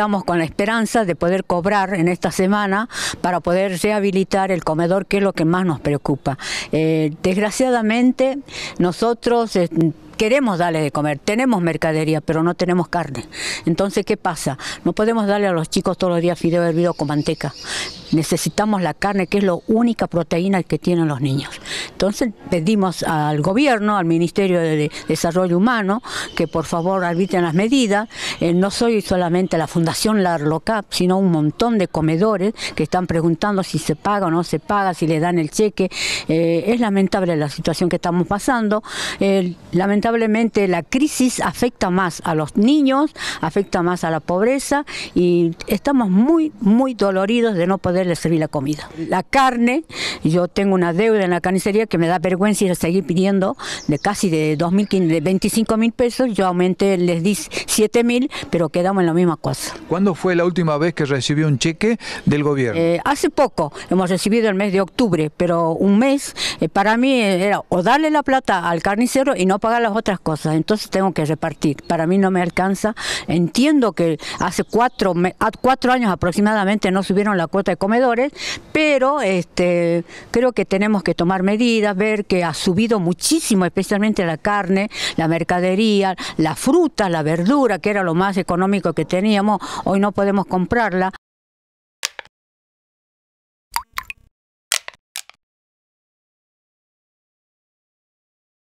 estamos con la esperanza de poder cobrar en esta semana para poder rehabilitar el comedor, que es lo que más nos preocupa. Eh, desgraciadamente, nosotros... Eh, queremos darle de comer, tenemos mercadería, pero no tenemos carne. Entonces, ¿qué pasa? No podemos darle a los chicos todos los días fideo hervido con manteca. Necesitamos la carne, que es la única proteína que tienen los niños. Entonces, pedimos al gobierno, al Ministerio de Desarrollo Humano, que por favor arbitren las medidas eh, no soy solamente la Fundación LARLOCAP, sino un montón de comedores que están preguntando si se paga o no se paga, si le dan el cheque. Eh, es lamentable la situación que estamos pasando. Eh, lamentablemente la crisis afecta más a los niños, afecta más a la pobreza y estamos muy, muy doloridos de no poderles servir la comida. La carne, yo tengo una deuda en la carnicería que me da vergüenza ir a seguir pidiendo de casi de, dos de 25 mil pesos, yo aumenté, les di 7 mil pero quedamos en la misma cosa. ¿Cuándo fue la última vez que recibió un cheque del gobierno? Eh, hace poco, hemos recibido el mes de octubre, pero un mes eh, para mí eh, era o darle la plata al carnicero y no pagar las otras cosas, entonces tengo que repartir. Para mí no me alcanza. Entiendo que hace cuatro, ah, años aproximadamente no subieron la cuota de comedores, pero este, creo que tenemos que tomar medidas, ver que ha subido muchísimo, especialmente la carne, la mercadería, la fruta, la verdura, que era lo más más económico que teníamos, hoy no podemos comprarla.